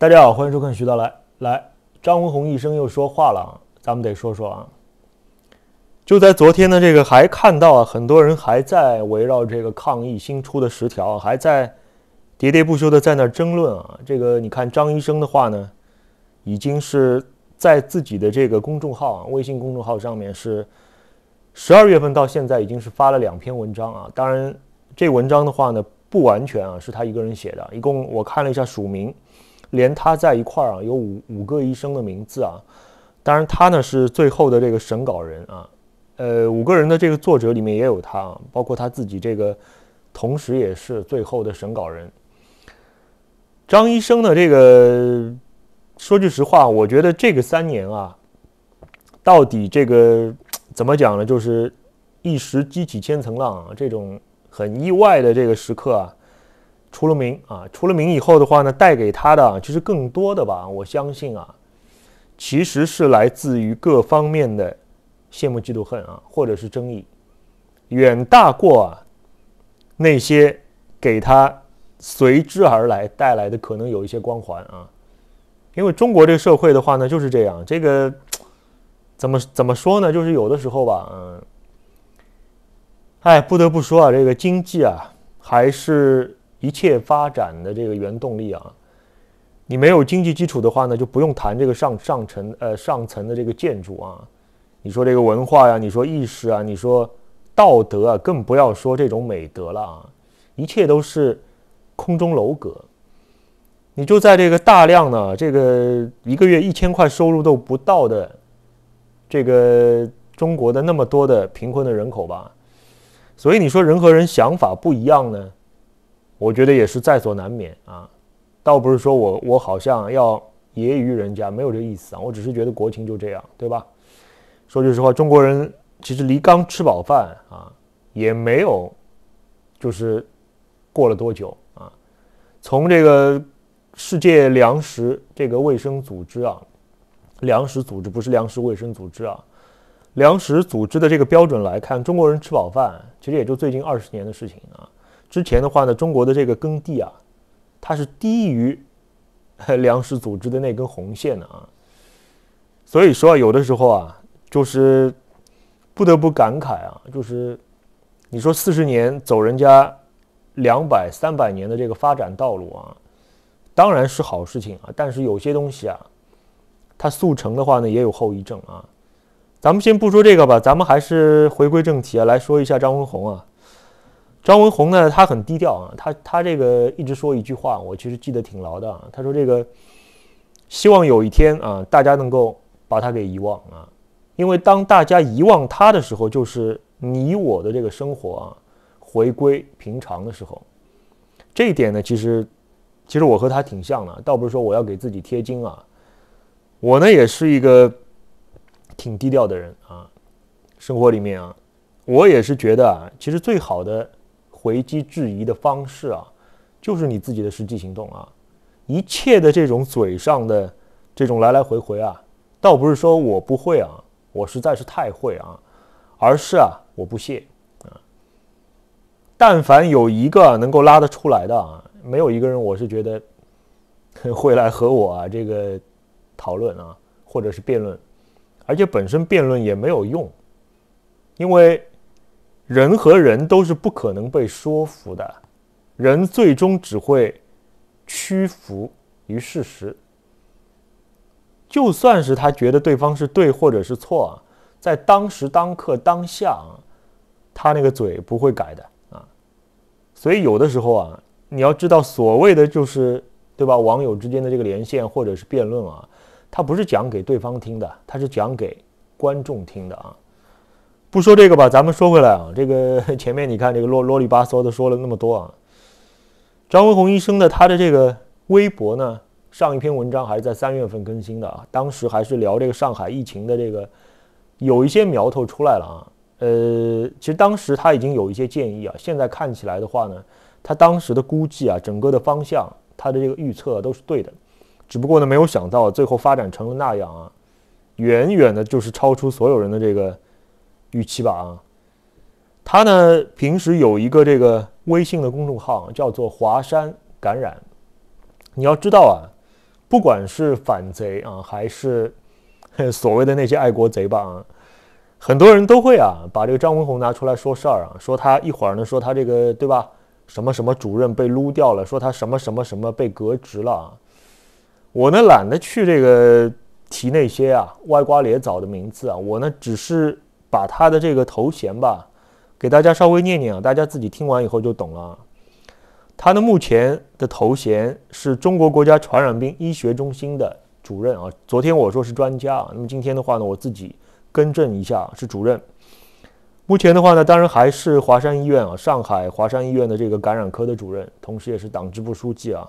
大家好，欢迎收看《徐道来》。来，张文宏医生又说话了啊，咱们得说说啊。就在昨天呢，这个，还看到啊，很多人还在围绕这个抗疫新出的十条，还在喋喋不休的在那争论啊。这个你看张医生的话呢，已经是在自己的这个公众号啊，微信公众号上面是十二月份到现在已经是发了两篇文章啊。当然，这文章的话呢，不完全啊，是他一个人写的，一共我看了一下署名。连他在一块儿啊，有五五个医生的名字啊，当然他呢是最后的这个审稿人啊，呃，五个人的这个作者里面也有他啊，包括他自己这个，同时也是最后的审稿人。张医生的这个，说句实话，我觉得这个三年啊，到底这个怎么讲呢？就是一石激起千层浪啊，这种很意外的这个时刻啊。出了名啊！出了名以后的话呢，带给他的其实更多的吧，我相信啊，其实是来自于各方面的羡慕、嫉妒、恨啊，或者是争议，远大过啊那些给他随之而来带来的可能有一些光环啊。因为中国这个社会的话呢，就是这样，这个怎么怎么说呢？就是有的时候吧，嗯，哎，不得不说啊，这个经济啊，还是。一切发展的这个原动力啊，你没有经济基础的话呢，就不用谈这个上上层呃上层的这个建筑啊，你说这个文化呀，你说意识啊，你说道德啊，更不要说这种美德了啊，一切都是空中楼阁。你就在这个大量呢，这个一个月一千块收入都不到的这个中国的那么多的贫困的人口吧，所以你说人和人想法不一样呢？我觉得也是在所难免啊，倒不是说我我好像要揶揄人家，没有这意思啊。我只是觉得国情就这样，对吧？说句实话，中国人其实离刚吃饱饭啊，也没有就是过了多久啊。从这个世界粮食这个卫生组织啊，粮食组织不是粮食卫生组织啊，粮食组织的这个标准来看，中国人吃饱饭其实也就最近二十年的事情啊。之前的话呢，中国的这个耕地啊，它是低于 粮食组织的那根红线的啊。所以说，有的时候啊，就是不得不感慨啊，就是你说四十年走人家两百、三百年的这个发展道路啊，当然是好事情啊。但是有些东西啊，它速成的话呢，也有后遗症啊。咱们先不说这个吧，咱们还是回归正题啊，来说一下张文红啊。张文红呢？他很低调啊，他他这个一直说一句话，我其实记得挺牢的啊。他说：“这个希望有一天啊，大家能够把他给遗忘啊，因为当大家遗忘他的时候，就是你我的这个生活啊，回归平常的时候。”这一点呢，其实其实我和他挺像的，倒不是说我要给自己贴金啊，我呢也是一个挺低调的人啊。生活里面啊，我也是觉得啊，其实最好的。回击质疑的方式啊，就是你自己的实际行动啊。一切的这种嘴上的这种来来回回啊，倒不是说我不会啊，我实在是太会啊，而是啊，我不屑啊。但凡有一个能够拉得出来的啊，没有一个人我是觉得 会来和我这个讨论啊，或者是辩论，而且本身辩论也没有用，因为。人和人都是不可能被说服的，人最终只会屈服于事实。就算是他觉得对方是对或者是错，在当时当刻当下，他那个嘴不会改的啊。所以有的时候啊，你要知道，所谓的就是对吧？网友之间的这个连线或者是辩论啊，他不是讲给对方听的，他是讲给观众听的啊。不说这个吧，咱们说回来啊，这个 前面你看这个啰啰里吧嗦的说了那么多啊。张文宏医生的他的这个微博呢，上一篇文章还是在三月份更新的啊，当时还是聊这个上海疫情的这个，有一些苗头出来了啊。呃，其实当时他已经有一些建议啊，现在看起来的话呢，他当时的估计啊，整个的方向他的这个预测都是对的，只不过呢没有想到最后发展成了那样啊，远远的就是超出所有人的这个。预期吧啊，他呢平时有一个这个微信的公众号叫做“华山感染”。你要知道啊，不管是反贼啊，还是 所谓的那些爱国贼吧啊，很多人都会啊把这个张文宏拿出来说事儿啊，说他一会儿呢说他这个对吧？什么什么主任被撸掉了，说他什么什么什么被革职了啊。我呢懒得去这个提那些啊歪瓜裂枣的名字啊，我呢只是。把他的这个头衔吧，给大家稍微念念啊，大家自己听完以后就懂了。他的目前的头衔是中国国家传染病医学中心的主任啊。昨天我说是专家啊，那么今天的话呢，我自己更正一下，是主任。目前的话呢，当然还是华山医院啊，上海华山医院的这个感染科的主任，同时也是党支部书记啊。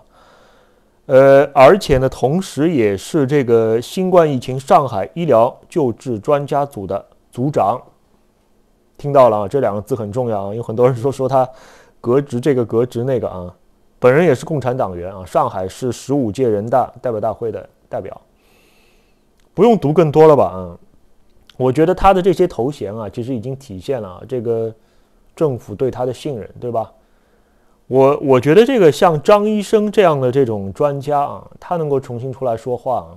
呃，而且呢，同时也是这个新冠疫情上海医疗救治专家组的。组长，听到了啊，这两个字很重要啊。有很多人说说他，革职这个革职那个啊。本人也是共产党员啊，上海市十五届人大代表大会的代表。不用读更多了吧？啊，我觉得他的这些头衔啊，其实已经体现了啊，这个政府对他的信任，对吧？我我觉得这个像张医生这样的这种专家啊，他能够重新出来说话啊，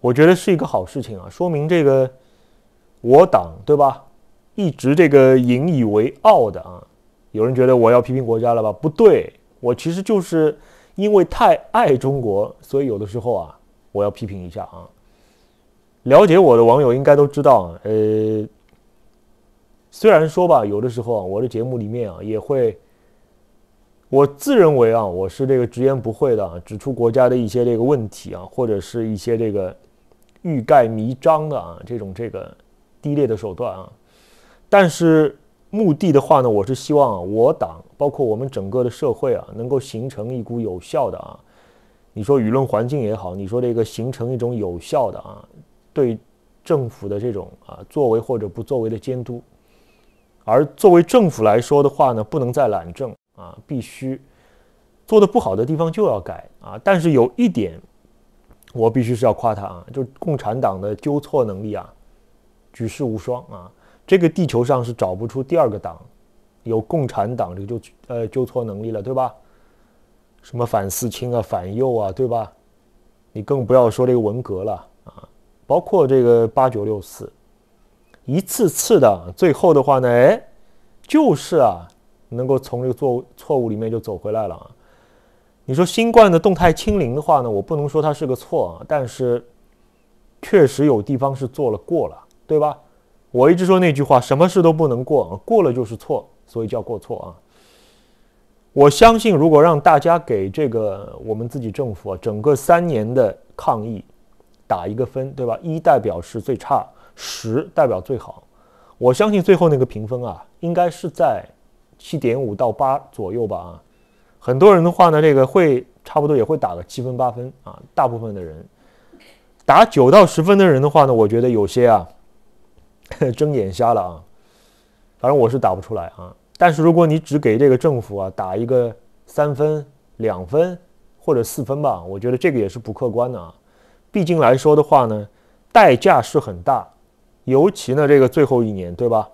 我觉得是一个好事情啊，说明这个。我党对吧，一直这个引以为傲的啊，有人觉得我要批评国家了吧？不对，我其实就是因为太爱中国，所以有的时候啊，我要批评一下啊。了解我的网友应该都知道，呃，虽然说吧，有的时候啊，我的节目里面啊也会，我自认为啊，我是这个直言不讳的，指出国家的一些这个问题啊，或者是一些这个欲盖弥彰的啊，这种这个。低劣的手段啊，但是目的的话呢，我是希望我党包括我们整个的社会啊，能够形成一股有效的啊，你说舆论环境也好，你说这个形成一种有效的啊，对政府的这种啊作为或者不作为的监督。而作为政府来说的话呢，不能再懒政啊，必须做的不好的地方就要改啊。但是有一点，我必须是要夸他啊，就是共产党的纠错能力啊。举世无双啊！这个地球上是找不出第二个党，有共产党这个纠呃纠错能力了，对吧？什么反四清啊、反右啊，对吧？你更不要说这个文革了啊！包括这个八九六四，一次次的，最后的话呢，哎，就是啊，能够从这个错误错误里面就走回来了。啊！你说新冠的动态清零的话呢，我不能说它是个错，但是确实有地方是做了过了。对吧？我一直说那句话，什么事都不能过，过了就是错，所以叫过错啊。我相信，如果让大家给这个我们自己政府整个三年的抗疫打一个分，对吧？一代表是最差，十代表最好。我相信最后那个评分啊，应该是在七点五到八左右吧啊。很多人的话呢，这个会差不多也会打个七分八分啊。大部分的人打九到十分的人的话呢，我觉得有些啊。睁眼瞎了啊！反正我是打不出来啊。但是如果你只给这个政府啊打一个三分、两分或者四分吧，我觉得这个也是不客观的啊。毕竟来说的话呢，代价是很大，尤其呢这个最后一年，对吧？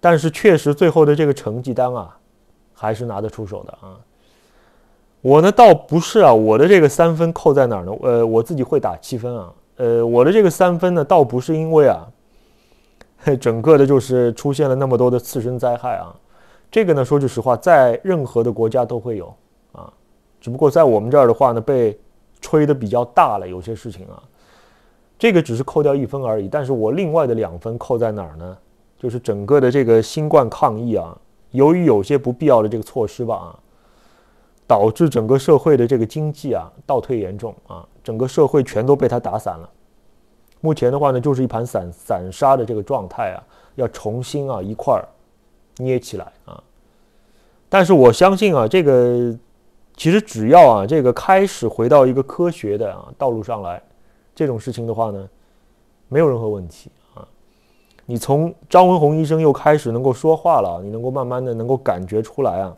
但是确实最后的这个成绩单啊，还是拿得出手的啊。我呢倒不是啊，我的这个三分扣在哪儿呢？呃，我自己会打七分啊。呃，我的这个三分呢，倒不是因为啊。整个的，就是出现了那么多的次生灾害啊，这个呢，说句实话，在任何的国家都会有啊，只不过在我们这儿的话呢，被吹得比较大了，有些事情啊，这个只是扣掉一分而已，但是我另外的两分扣在哪儿呢？就是整个的这个新冠抗疫啊，由于有些不必要的这个措施吧啊，导致整个社会的这个经济啊倒退严重啊，整个社会全都被他打散了。目前的话呢，就是一盘散散沙的这个状态啊，要重新啊一块儿捏起来啊。但是我相信啊，这个其实只要啊这个开始回到一个科学的啊道路上来，这种事情的话呢，没有任何问题啊。你从张文宏医生又开始能够说话了，你能够慢慢的能够感觉出来啊，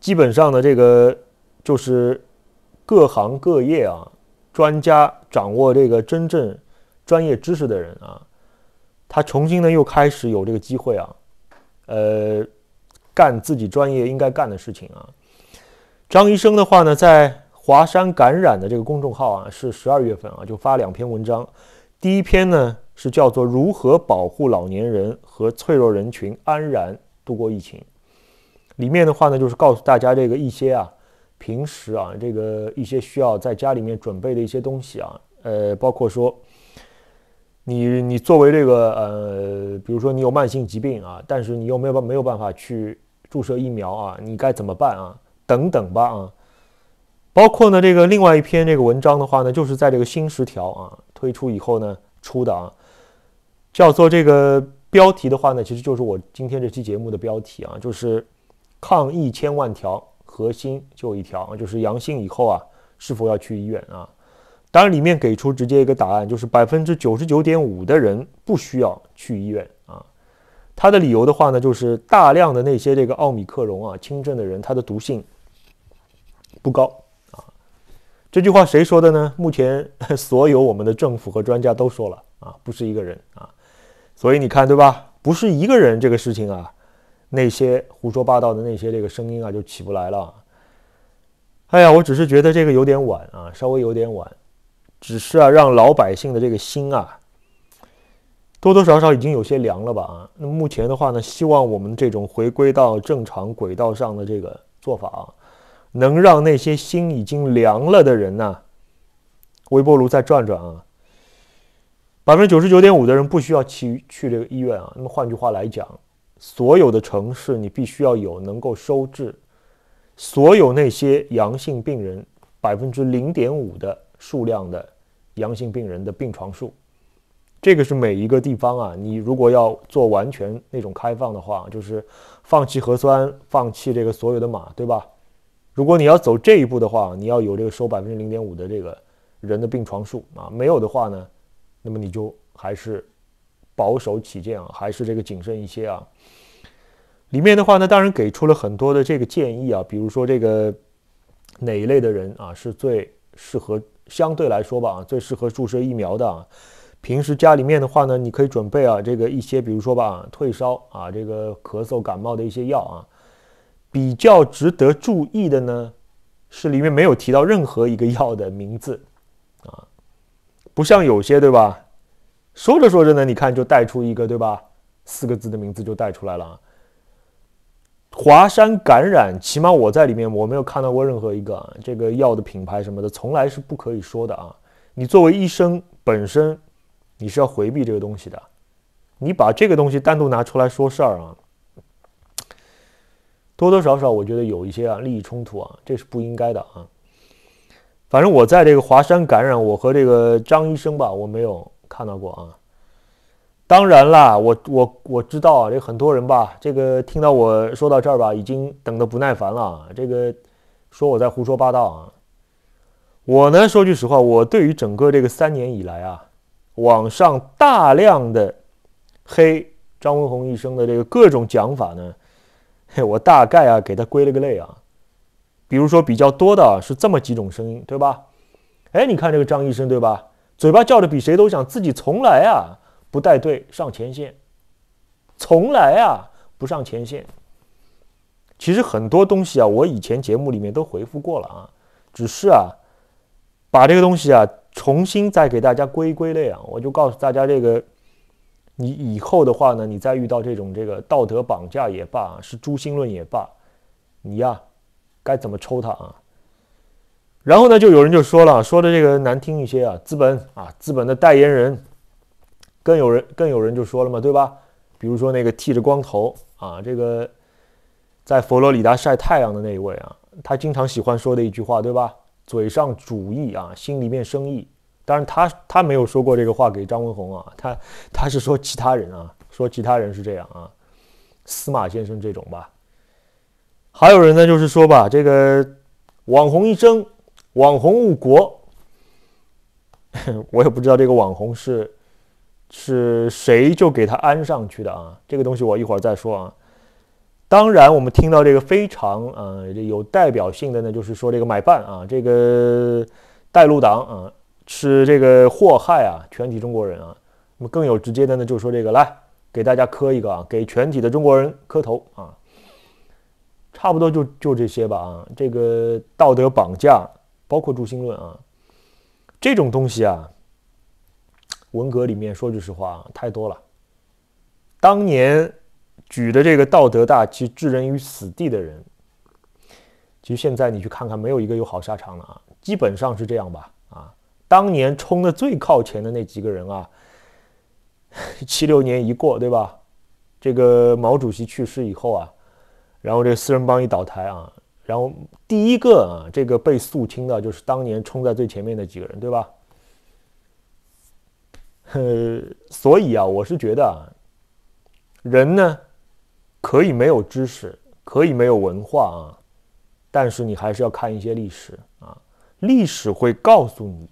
基本上呢这个就是各行各业啊。专家掌握这个真正专业知识的人啊，他重新呢又开始有这个机会啊，呃，干自己专业应该干的事情啊。张医生的话呢，在华山感染的这个公众号啊，是十二月份啊就发两篇文章，第一篇呢是叫做《如何保护老年人和脆弱人群安然度过疫情》，里面的话呢就是告诉大家这个一些啊。平时啊，这个一些需要在家里面准备的一些东西啊，呃，包括说，你你作为这个呃，比如说你有慢性疾病啊，但是你又没有办没有办法去注射疫苗啊，你该怎么办啊？等等吧啊，包括呢这个另外一篇这个文章的话呢，就是在这个新十条啊推出以后呢出的啊，叫做这个标题的话呢，其实就是我今天这期节目的标题啊，就是“抗疫千万条”。核心就一条，就是阳性以后啊，是否要去医院啊？当然，里面给出直接一个答案，就是百分之九十九点五的人不需要去医院啊。他的理由的话呢，就是大量的那些这个奥米克戎啊轻症的人，他的毒性不高啊。这句话谁说的呢？目前 所有我们的政府和专家都说了啊，不是一个人啊。所以你看，对吧？不是一个人这个事情啊。那些胡说八道的那些这个声音啊，就起不来了。哎呀，我只是觉得这个有点晚啊，稍微有点晚，只是啊，让老百姓的这个心啊，多多少少已经有些凉了吧啊。那目前的话呢，希望我们这种回归到正常轨道上的这个做法啊，能让那些心已经凉了的人呢，微波炉再转转啊。百分之九十九点五的人不需要去去这个医院啊。那么换句话来讲。所有的城市，你必须要有能够收治所有那些阳性病人百分之零点五的数量的阳性病人的病床数。这个是每一个地方啊，你如果要做完全那种开放的话，就是放弃核酸，放弃这个所有的码，对吧？如果你要走这一步的话，你要有这个收百分之零点五的这个人的病床数啊，没有的话呢，那么你就还是。保守起见啊，还是这个谨慎一些啊。里面的话呢，当然给出了很多的这个建议啊，比如说这个哪一类的人啊是最适合，相对来说吧最适合注射疫苗的啊。平时家里面的话呢，你可以准备啊这个一些，比如说吧，退烧啊，这个咳嗽感冒的一些药啊。比较值得注意的呢，是里面没有提到任何一个药的名字啊，不像有些对吧？说着说着呢，你看就带出一个对吧？四个字的名字就带出来了。华山感染，起码我在里面我没有看到过任何一个这个药的品牌什么的，从来是不可以说的啊。你作为医生本身，你是要回避这个东西的。你把这个东西单独拿出来说事儿啊，多多少少我觉得有一些啊利益冲突啊，这是不应该的啊。反正我在这个华山感染，我和这个张医生吧，我没有。看到过啊，当然啦，我我我知道啊，这很多人吧，这个听到我说到这儿吧，已经等的不耐烦了，这个说我在胡说八道啊，我呢说句实话，我对于整个这个三年以来啊，网上大量的黑张文宏医生的这个各种讲法呢，嘿，我大概啊给他归了个类啊，比如说比较多的是这么几种声音，对吧？哎，你看这个张医生，对吧？嘴巴叫的比谁都响，自己从来啊不带队上前线，从来啊不上前线。其实很多东西啊，我以前节目里面都回复过了啊，只是啊把这个东西啊重新再给大家归归类啊，我就告诉大家这个，你以后的话呢，你再遇到这种这个道德绑架也罢，是诛心论也罢，你呀该怎么抽他啊？然后呢，就有人就说了，说的这个难听一些啊，资本啊，资本的代言人，更有人更有人就说了嘛，对吧？比如说那个剃着光头啊，这个在佛罗里达晒太阳的那一位啊，他经常喜欢说的一句话，对吧？嘴上主义啊，心里面生意。当然，他他没有说过这个话给张文红啊，他他是说其他人啊，说其他人是这样啊，司马先生这种吧。还有人呢，就是说吧，这个网红一生。网红误国，我也不知道这个网红是是谁就给他安上去的啊。这个东西我一会儿再说啊。当然，我们听到这个非常呃有代表性的呢，就是说这个买办啊，这个带路党啊，是这个祸害啊全体中国人啊。那么更有直接的呢，就说这个来给大家磕一个啊，给全体的中国人磕头啊。差不多就就这些吧啊。这个道德绑架。包括《注心论》啊，这种东西啊，文革里面说句实话，太多了。当年举的这个道德大旗，置人于死地的人，其实现在你去看看，没有一个有好下场的啊，基本上是这样吧？啊，当年冲的最靠前的那几个人啊，七六年一过，对吧？这个毛主席去世以后啊，然后这四人帮一倒台啊。然后第一个啊，这个被肃清的，就是当年冲在最前面的几个人，对吧？所以啊，我是觉得，人呢可以没有知识，可以没有文化啊，但是你还是要看一些历史啊，历史会告诉你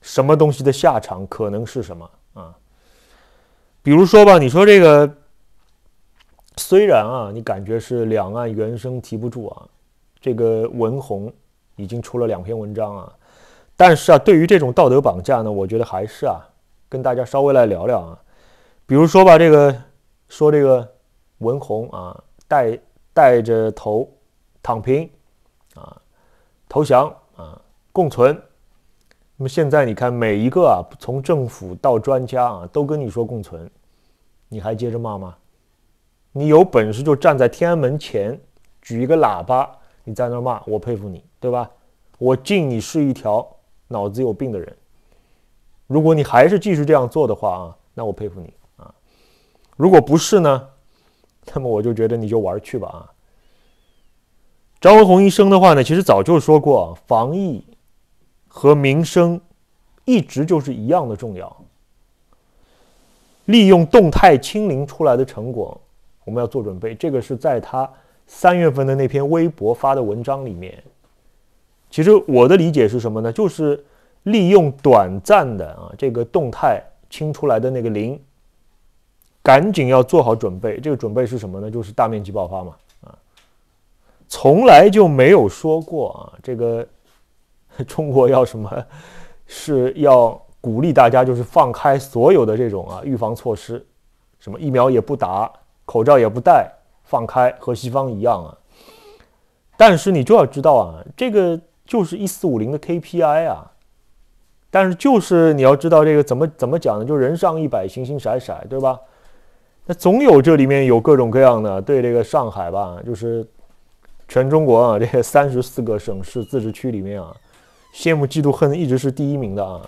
什么东西的下场可能是什么啊。比如说吧，你说这个。虽然啊，你感觉是两岸原声提不住啊，这个文宏已经出了两篇文章啊，但是啊，对于这种道德绑架呢，我觉得还是啊，跟大家稍微来聊聊啊。比如说吧，这个说这个文宏啊，带带着头躺平啊，投降啊，共存。那么现在你看，每一个啊，从政府到专家啊，都跟你说共存，你还接着骂吗？你有本事就站在天安门前举一个喇叭，你在那骂我，佩服你，对吧？我敬你是一条脑子有病的人。如果你还是继续这样做的话啊，那我佩服你啊。如果不是呢，那么我就觉得你就玩去吧啊。张文宏医生的话呢，其实早就说过，防疫和民生一直就是一样的重要。利用动态清零出来的成果。我们要做准备，这个是在他三月份的那篇微博发的文章里面。其实我的理解是什么呢？就是利用短暂的啊这个动态清出来的那个零，赶紧要做好准备。这个准备是什么呢？就是大面积爆发嘛啊，从来就没有说过啊，这个中国要什么 是要鼓励大家就是放开所有的这种啊预防措施，什么疫苗也不打。口罩也不戴，放开和西方一样啊。但是你就要知道啊，这个就是一四五零的 KPI 啊。但是就是你要知道这个怎么怎么讲呢？就人上一百，形形色色，对吧？那总有这里面有各种各样的对这个上海吧，就是全中国啊，这三十四个省市自治区里面啊，羡慕嫉妒恨一直是第一名的啊，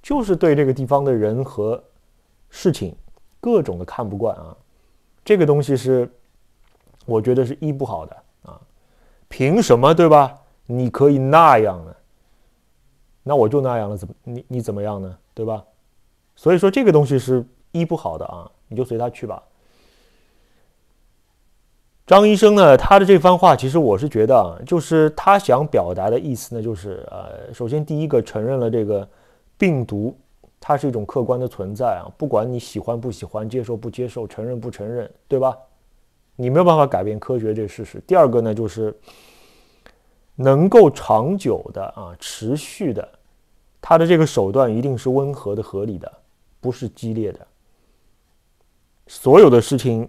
就是对这个地方的人和事情各种的看不惯啊。这个东西是，我觉得是医不好的啊，凭什么对吧？你可以那样呢，那我就那样了，怎么你你怎么样呢，对吧？所以说这个东西是医不好的啊，你就随他去吧。张医生呢，他的这番话，其实我是觉得，啊，就是他想表达的意思呢，就是呃，首先第一个承认了这个病毒。它是一种客观的存在啊，不管你喜欢不喜欢、接受不接受、承认不承认，对吧？你没有办法改变科学这个事实。第二个呢，就是能够长久的啊、持续的，它的这个手段一定是温和的、合理的，不是激烈的。所有的事情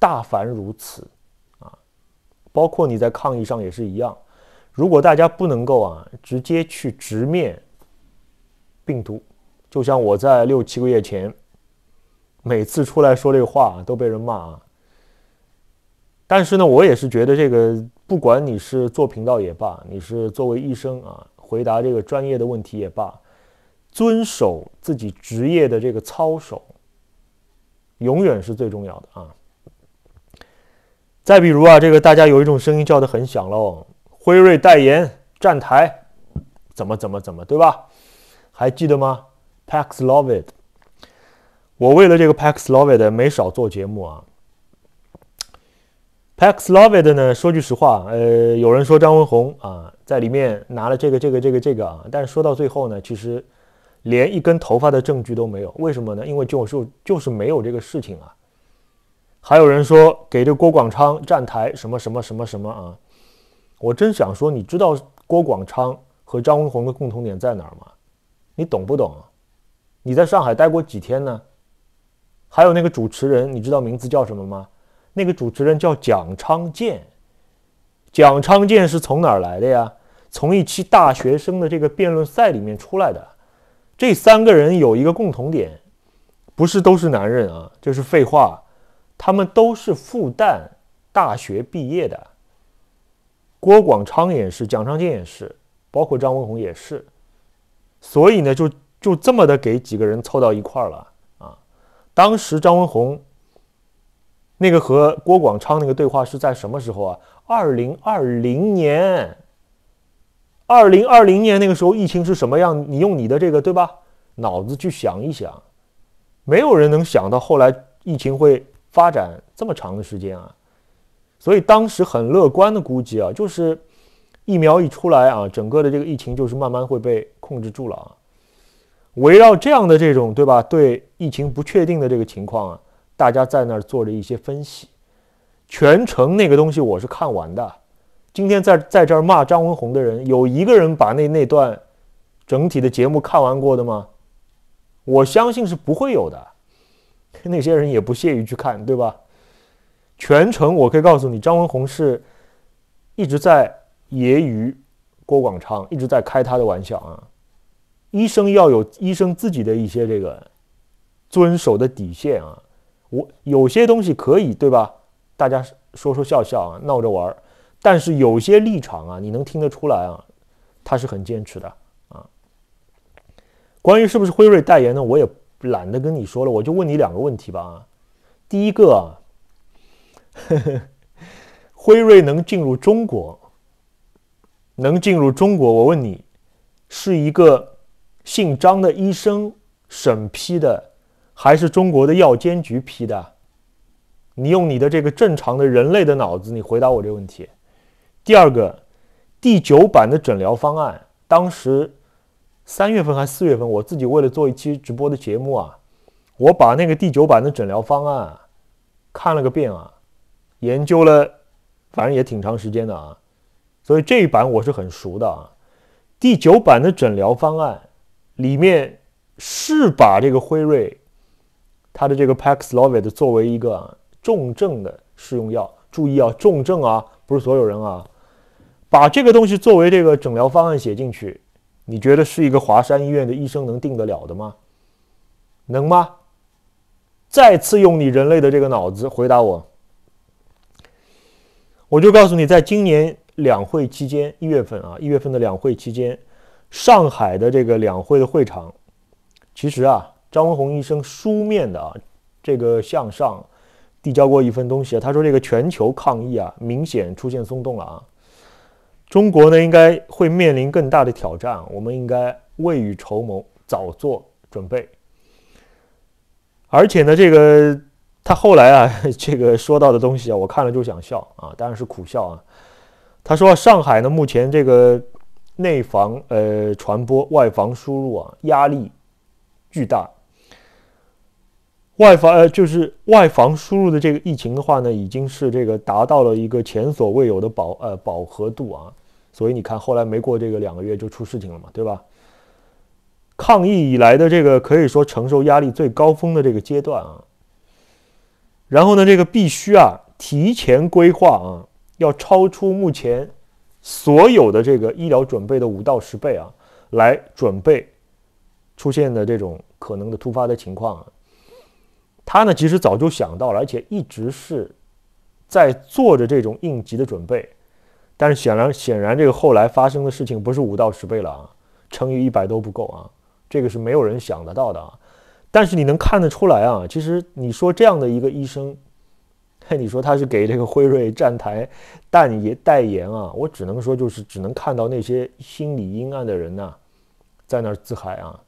大凡如此啊，包括你在抗议上也是一样。如果大家不能够啊，直接去直面病毒。就像我在六七个月前，每次出来说这个话都被人骂。但是呢，我也是觉得这个，不管你是做频道也罢，你是作为医生啊，回答这个专业的问题也罢，遵守自己职业的这个操守，永远是最重要的啊。再比如啊，这个大家有一种声音叫得很响喽，辉瑞代言站台，怎么怎么怎么，对吧？还记得吗？《Pax Loved》，我为了这个《Pax Loved》没少做节目啊。《Pax Loved》呢，说句实话，呃，有人说张文红啊在里面拿了这个、这个、这个、这个啊，但是说到最后呢，其实连一根头发的证据都没有。为什么呢？因为就是就是没有这个事情啊。还有人说给这郭广昌站台什么什么什么什么啊。我真想说，你知道郭广昌和张文红的共同点在哪儿吗？你懂不懂？你在上海待过几天呢？还有那个主持人，你知道名字叫什么吗？那个主持人叫蒋昌建，蒋昌建是从哪儿来的呀？从一期大学生的这个辩论赛里面出来的。这三个人有一个共同点，不是都是男人啊，这是废话，他们都是复旦大学毕业的。郭广昌也是，蒋昌建也是，包括张文红也是。所以呢，就。就这么的给几个人凑到一块儿了啊！当时张文红那个和郭广昌那个对话是在什么时候啊？二零二零年，二零二零年那个时候疫情是什么样？你用你的这个对吧脑子去想一想，没有人能想到后来疫情会发展这么长的时间啊！所以当时很乐观的估计啊，就是疫苗一出来啊，整个的这个疫情就是慢慢会被控制住了啊！围绕这样的这种对吧，对疫情不确定的这个情况啊，大家在那儿做着一些分析。全程那个东西我是看完的。今天在在这儿骂张文红的人，有一个人把那那段整体的节目看完过的吗？我相信是不会有的。那些人也不屑于去看，对吧？全程我可以告诉你，张文红是一直在揶揄郭广昌，一直在开他的玩笑啊。医生要有医生自己的一些这个遵守的底线啊，我有些东西可以对吧？大家说说笑笑啊，闹着玩儿，但是有些立场啊，你能听得出来啊，他是很坚持的啊。关于是不是辉瑞代言呢，我也懒得跟你说了，我就问你两个问题吧。第一个，啊，辉瑞能进入中国，能进入中国，我问你，是一个。姓张的医生审批的，还是中国的药监局批的？你用你的这个正常的人类的脑子，你回答我这个问题。第二个，第九版的诊疗方案，当时三月份还四月份，我自己为了做一期直播的节目啊，我把那个第九版的诊疗方案看了个遍啊，研究了，反正也挺长时间的啊，所以这一版我是很熟的啊。第九版的诊疗方案。里面是把这个辉瑞，它的这个 Paxlovid 作为一个重症的试用药，注意啊，重症啊，不是所有人啊，把这个东西作为这个诊疗方案写进去，你觉得是一个华山医院的医生能定得了的吗？能吗？再次用你人类的这个脑子回答我，我就告诉你，在今年两会期间，一月份啊，一月份的两会期间。上海的这个两会的会场，其实啊，张文宏医生书面的啊，这个向上递交过一份东西，他说这个全球抗疫啊，明显出现松动了啊，中国呢应该会面临更大的挑战，我们应该未雨绸缪，早做准备。而且呢，这个他后来啊，这个说到的东西啊，我看了就想笑啊，当然是苦笑啊。他说上海呢，目前这个。内防呃传播，外防输入啊，压力巨大。外防呃就是外防输入的这个疫情的话呢，已经是这个达到了一个前所未有的饱呃饱和度啊，所以你看后来没过这个两个月就出事情了嘛，对吧？抗疫以来的这个可以说承受压力最高峰的这个阶段啊，然后呢，这个必须啊提前规划啊，要超出目前。所有的这个医疗准备的五到十倍啊，来准备出现的这种可能的突发的情况啊，他呢其实早就想到了，而且一直是在做着这种应急的准备，但是显然显然这个后来发生的事情不是五到十倍了啊，乘以一百都不够啊，这个是没有人想得到的啊，但是你能看得出来啊，其实你说这样的一个医生。你说他是给这个辉瑞站台，代言代言啊？我只能说，就是只能看到那些心理阴暗的人呐，在那儿自嗨啊。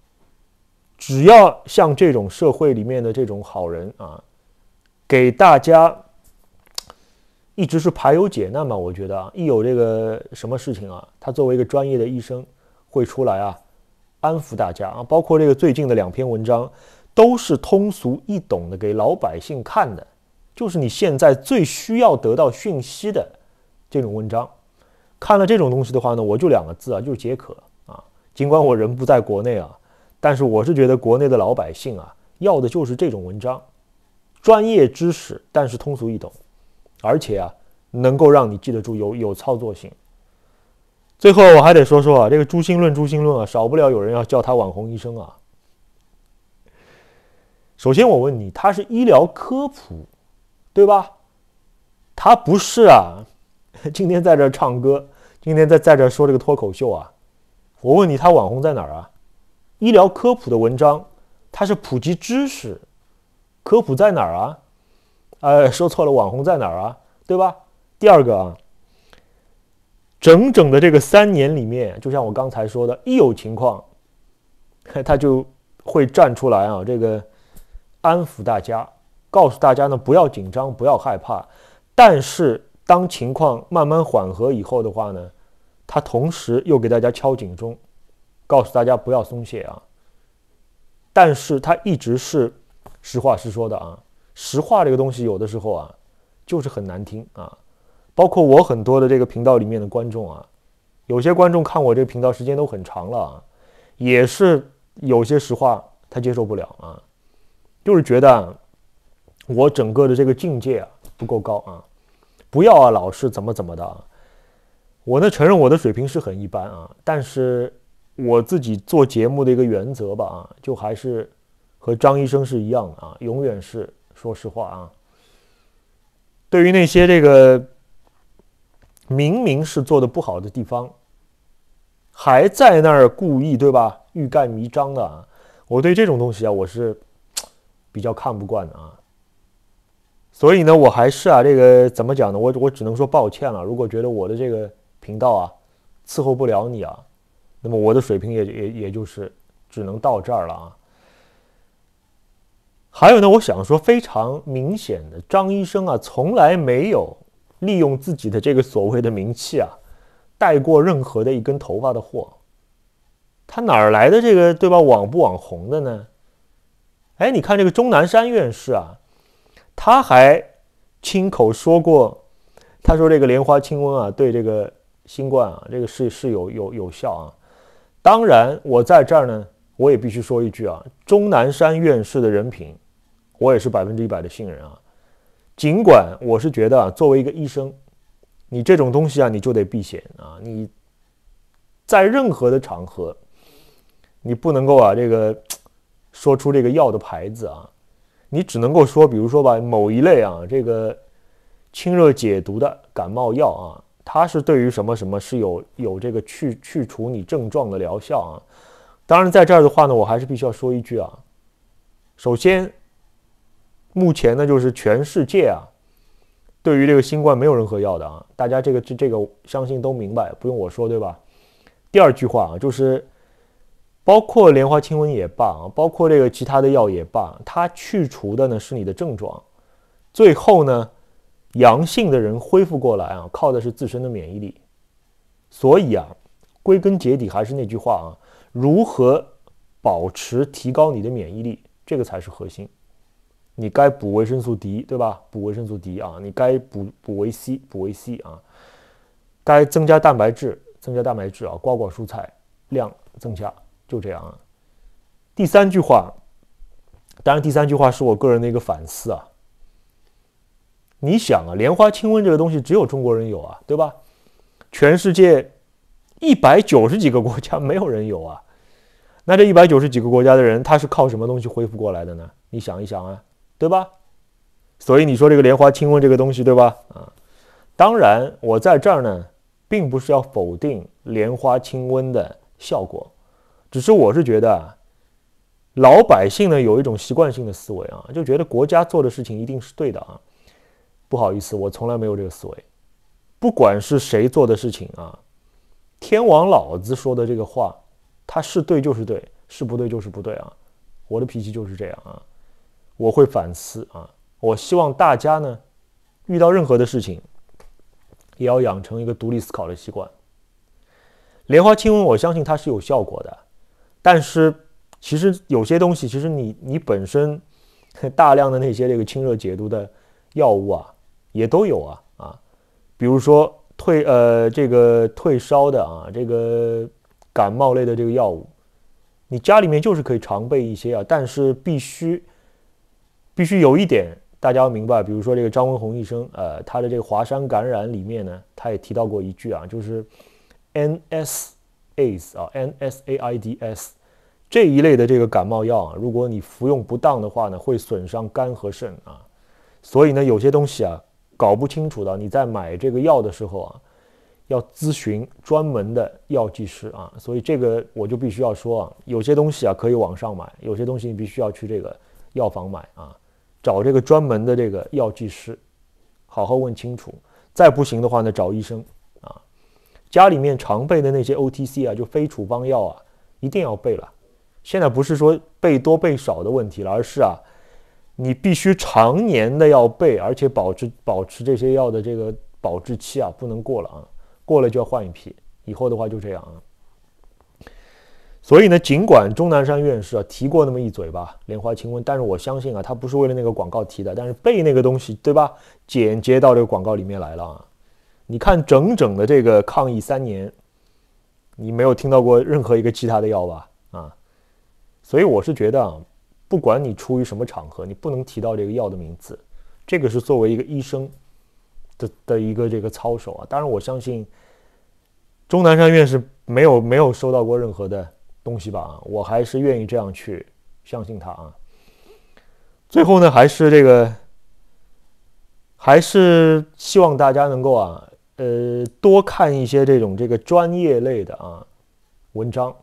只要像这种社会里面的这种好人啊，给大家一直是排忧解难嘛。我觉得啊，一有这个什么事情啊，他作为一个专业的医生会出来啊，安抚大家啊。包括这个最近的两篇文章，都是通俗易懂的给老百姓看的。就是你现在最需要得到讯息的这种文章，看了这种东西的话呢，我就两个字啊，就是解渴啊。尽管我人不在国内啊，但是我是觉得国内的老百姓啊，要的就是这种文章，专业知识，但是通俗易懂，而且啊，能够让你记得住，有有操作性。最后我还得说说啊，这个朱星论，朱星论啊，少不了有人要叫他网红医生啊。首先我问你，他是医疗科普？对吧？他不是啊，今天在这唱歌，今天在在这说这个脱口秀啊。我问你，他网红在哪儿啊？医疗科普的文章，他是普及知识，科普在哪儿啊？哎，说错了，网红在哪儿啊？对吧？第二个啊，整整的这个三年里面，就像我刚才说的，一有情况，他就会站出来啊，这个安抚大家。告诉大家呢，不要紧张，不要害怕。但是当情况慢慢缓和以后的话呢，他同时又给大家敲警钟，告诉大家不要松懈啊。但是他一直是实话实说的啊。实话这个东西有的时候啊，就是很难听啊。包括我很多的这个频道里面的观众啊，有些观众看我这个频道时间都很长了啊，也是有些实话他接受不了啊，就是觉得。我整个的这个境界啊不够高啊，不要啊，老是怎么怎么的啊。我呢承认我的水平是很一般啊，但是我自己做节目的一个原则吧啊，就还是和张医生是一样的啊，永远是说实话啊。对于那些这个明明是做的不好的地方，还在那儿故意对吧，欲盖弥彰的啊，我对这种东西啊，我是比较看不惯的啊。所以呢，我还是啊，这个怎么讲呢？我我只能说抱歉了。如果觉得我的这个频道啊伺候不了你啊，那么我的水平也也也就是只能到这儿了啊。还有呢，我想说非常明显的，张医生啊从来没有利用自己的这个所谓的名气啊带过任何的一根头发的货。他哪儿来的这个对吧？网不网红的呢？哎，你看这个钟南山院士啊。他还亲口说过，他说这个莲花清瘟啊，对这个新冠啊，这个是是有有有效啊。当然，我在这儿呢，我也必须说一句啊，钟南山院士的人品，我也是百分之一百的信任啊。尽管我是觉得，作为一个医生，你这种东西啊，你就得避嫌啊，你在任何的场合，你不能够啊，这个说出这个药的牌子啊。你只能够说，比如说吧，某一类啊，这个清热解毒的感冒药啊，它是对于什么什么是有有这个去去除你症状的疗效啊。当然，在这儿的话呢，我还是必须要说一句啊。首先，目前呢，就是全世界啊，对于这个新冠没有任何药的啊，大家这个这这个相信都明白，不用我说对吧？第二句话啊，就是。包括莲花清瘟也罢啊，包括这个其他的药也罢，它去除的呢是你的症状。最后呢，阳性的人恢复过来啊，靠的是自身的免疫力。所以啊，归根结底还是那句话啊，如何保持提高你的免疫力，这个才是核心。你该补维生素 D，对吧？补维生素 D 啊，你该补补维 C，补维 C 啊，该增加蛋白质，增加蛋白质啊，瓜果蔬菜量增加。就这样啊。第三句话，当然，第三句话是我个人的一个反思啊。你想啊，莲花清瘟这个东西只有中国人有啊，对吧？全世界一百九十几个国家没有人有啊。那这一百九十几个国家的人，他是靠什么东西恢复过来的呢？你想一想啊，对吧？所以你说这个莲花清瘟这个东西，对吧？啊，当然，我在这儿呢，并不是要否定莲花清瘟的效果。只是我是觉得，老百姓呢有一种习惯性的思维啊，就觉得国家做的事情一定是对的啊。不好意思，我从来没有这个思维。不管是谁做的事情啊，天王老子说的这个话，他是对就是对，是不对就是不对啊。我的脾气就是这样啊。我会反思啊。我希望大家呢，遇到任何的事情，也要养成一个独立思考的习惯。莲花清瘟，我相信它是有效果的。但是其实有些东西，其实你你本身 大量的那些这个清热解毒的药物啊，也都有啊啊，比如说退呃这个退烧的啊，这个感冒类的这个药物，你家里面就是可以常备一些啊。但是必须必须有一点大家要明白，比如说这个张文宏医生，呃，他的这个《华山感染》里面呢，他也提到过一句啊，就是 NS。As 啊，NSAIDs 这一类的这个感冒药，啊，如果你服用不当的话呢，会损伤肝和肾啊。所以呢，有些东西啊，搞不清楚的，你在买这个药的时候啊，要咨询专门的药剂师啊。所以这个我就必须要说啊，有些东西啊可以网上买，有些东西你必须要去这个药房买啊，找这个专门的这个药剂师，好好问清楚。再不行的话呢，找医生。家里面常备的那些 OTC 啊，就非处方药啊，一定要备了。现在不是说备多备少的问题了，而是啊，你必须常年的要备，而且保持保持这些药的这个保质期啊，不能过了啊，过了就要换一批。以后的话就这样啊。所以呢，尽管钟南山院士啊提过那么一嘴吧，莲花清瘟，但是我相信啊，他不是为了那个广告提的，但是背那个东西对吧，简洁到这个广告里面来了啊。你看，整整的这个抗疫三年，你没有听到过任何一个其他的药吧？啊，所以我是觉得啊，不管你出于什么场合，你不能提到这个药的名字，这个是作为一个医生的的一个这个操守啊。当然，我相信钟南山院士没有没有收到过任何的东西吧？啊，我还是愿意这样去相信他啊。最后呢，还是这个，还是希望大家能够啊。呃，多看一些这种这个专业类的啊文章，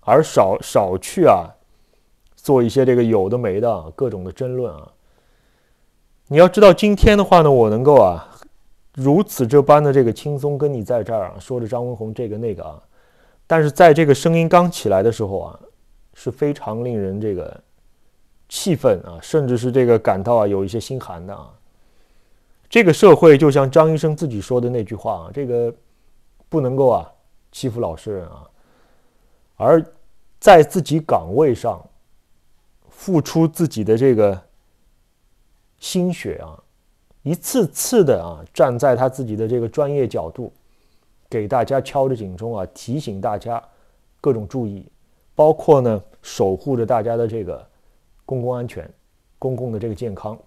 而少少去啊做一些这个有的没的各种的争论啊。你要知道，今天的话呢，我能够啊如此这般的这个轻松跟你在这儿啊说着张文红这个那个啊，但是在这个声音刚起来的时候啊，是非常令人这个气愤啊，甚至是这个感到啊有一些心寒的啊。这个社会就像张医生自己说的那句话啊，这个不能够啊欺负老实人啊，而在自己岗位上付出自己的这个心血啊，一次次的啊站在他自己的这个专业角度，给大家敲着警钟啊，提醒大家各种注意，包括呢守护着大家的这个公共安全、公共的这个健康。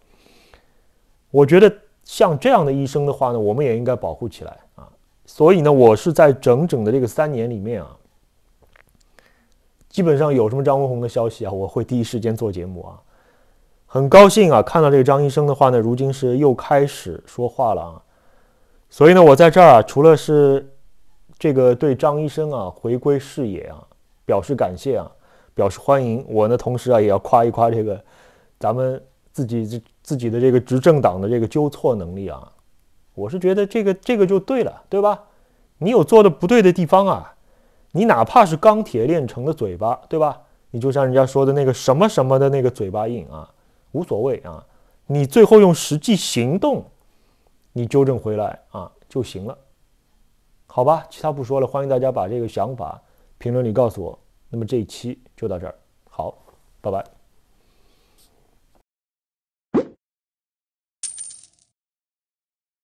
我觉得。像这样的医生的话呢，我们也应该保护起来啊。所以呢，我是在整整的这个三年里面啊，基本上有什么张文红的消息啊，我会第一时间做节目啊。很高兴啊，看到这个张医生的话呢，如今是又开始说话了啊。所以呢，我在这儿啊，除了是这个对张医生啊回归视野啊表示感谢啊表示欢迎，我呢同时啊也要夸一夸这个咱们自己这。自己的这个执政党的这个纠错能力啊，我是觉得这个这个就对了，对吧？你有做的不对的地方啊，你哪怕是钢铁炼成的嘴巴，对吧？你就像人家说的那个什么什么的那个嘴巴硬啊，无所谓啊，你最后用实际行动你纠正回来啊就行了，好吧？其他不说了，欢迎大家把这个想法评论里告诉我。那么这一期就到这儿，好，拜拜。